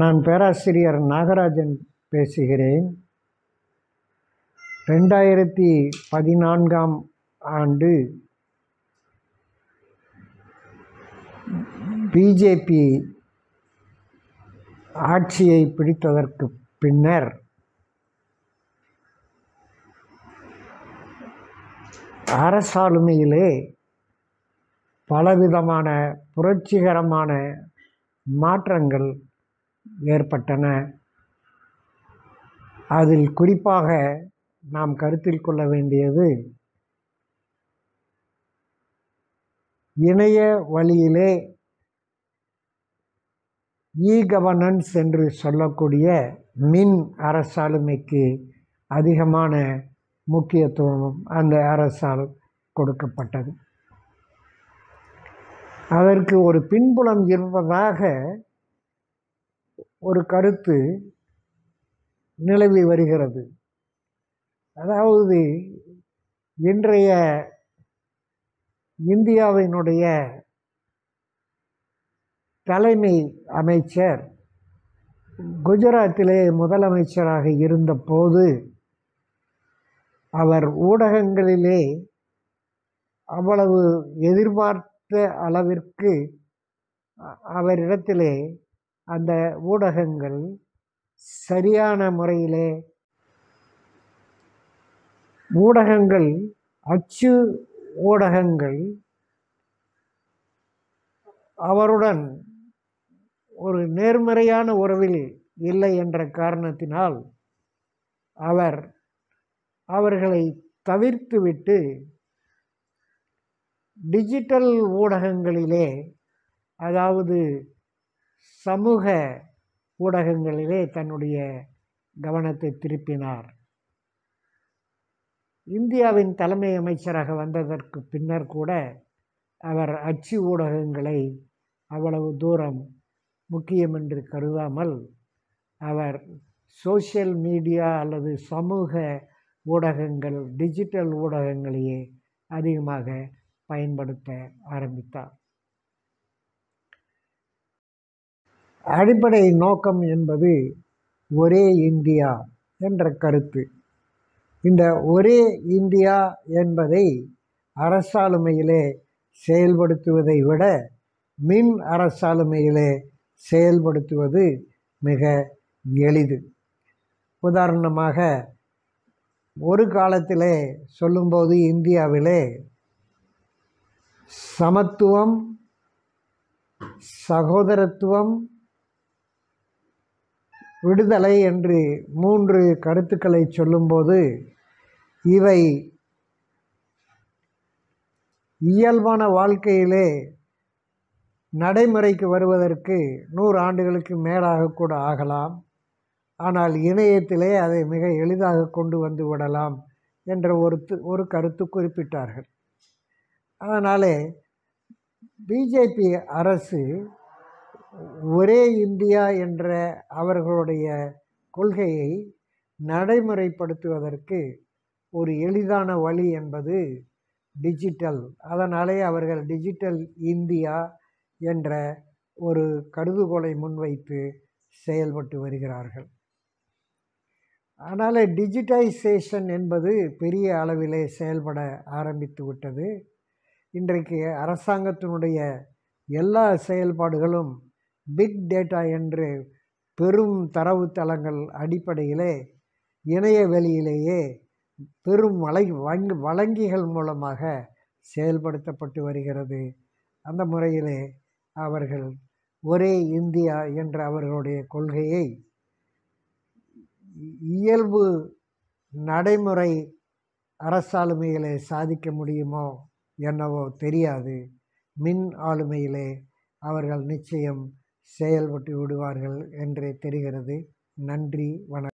நான் பேராசிரியர் நாகராஜன் பேசுகிறேன் ரெண்டாயிரத்தி பதினான்காம் ஆண்டு பிஜேபி ஆட்சியை பிடித்ததற்கு பின்னர் அரசாளுமையிலே பலவிதமான புரட்சிகரமான மாற்றங்கள் ஏற்பட்டன அதில் குறிப்பாக நாம் கருத்தில் கொள்ள வேண்டியது இணைய வழியிலே இ கவர்னன்ஸ் என்று சொல்லக்கூடிய மின் அரசாளுமைக்கு அதிகமான முக்கியத்துவம் அந்த அரசால் கொடுக்கப்பட்டது அதற்கு ஒரு பின்புலம் இருப்பதாக ஒரு கருத்து நிலவி வருகிறது அதாவது இன்றைய இந்தியாவினுடைய தலைமை அமைச்சர் குஜராத்திலே முதலமைச்சராக இருந்தபோது அவர் ஊடகங்களிலே அவ்வளவு எதிர்பார்த்த அளவிற்கு அவரிடத்திலே அந்த ஊடகங்கள் சரியான முறையிலே ஊடகங்கள் அச்சு ஊடகங்கள் அவருடன் ஒரு நேர்மறையான உறவில் இல்லை என்ற காரணத்தினால் அவர் அவர்களை தவிர்த்துவிட்டு டிஜிட்டல் ஊடகங்களிலே அதாவது சமூக ஊடகங்களிலே தன்னுடைய கவனத்தை திருப்பினார் இந்தியாவின் தலைமை அமைச்சராக வந்ததற்கு பின்னர் கூட அவர் அச்சு ஊடகங்களை அவ்வளவு தூரம் முக்கியம் என்று கருதாமல் அவர் சோசியல் மீடியா அல்லது சமூக ஊடகங்கள் டிஜிட்டல் ஊடகங்களையே அதிகமாக பயன்படுத்த ஆரம்பித்தார் அடிப்படை நோக்கம் என்பது ஒரே இந்தியா என்ற கருத்து இந்த ஒரே இந்தியா என்பதை அரசாளுமையிலே செயல்படுத்துவதை விட மின் அரசாளுமையிலே செயல்படுத்துவது மிக எளிது உதாரணமாக ஒரு காலத்திலே சொல்லும்போது இந்தியாவிலே சமத்துவம் சகோதரத்துவம் விடுதலை என்று மூன்று கருத்துக்களை சொல்லும்போது இவை இயல்பான வாழ்க்கையிலே நடைமுறைக்கு வருவதற்கு நூறு ஆண்டுகளுக்கு மேலாக கூட ஆகலாம் ஆனால் இணையத்திலே அதை மிக எளிதாக கொண்டு வந்து விடலாம் என்ற ஒரு ஒரு கருத்து குறிப்பிட்டார்கள் அதனாலே பிஜேபி அரசு ஒரே இந்தியா என்ற அவர்களுடைய கொள்கையை நடைமுறைப்படுத்துவதற்கு ஒரு எளிதான வழி என்பது டிஜிட்டல் அதனாலே அவர்கள் டிஜிட்டல் இந்தியா என்ற ஒரு கருதுகோளை முன்வைத்து செயல்பட்டு வருகிறார்கள் அதனால் டிஜிட்டைசேஷன் என்பது பெரிய அளவிலே செயல்பட ஆரம்பித்து விட்டது இன்றைக்கு அரசாங்கத்தினுடைய எல்லா செயல்பாடுகளும் பிக் டேட்டா என்று பெரும் தரவுத்தளங்கள் அடிப்படையிலே இணைய வெளியிலேயே பெரும் வலை வங்கி வழங்கிகள் மூலமாக செயல்படுத்தப்பட்டு வருகிறது அந்த முறையிலே அவர்கள் ஒரே இந்தியா என்ற அவர்களுடைய கொள்கையை இயல்பு நடைமுறை அரசாளுமையிலே சாதிக்க முடியுமோ என்னவோ தெரியாது மின் ஆளுமையிலே அவர்கள் நிச்சயம் செயல்பட்டு விடுவார்கள் என்று தெரிகிறது நன்றி வணக்கம்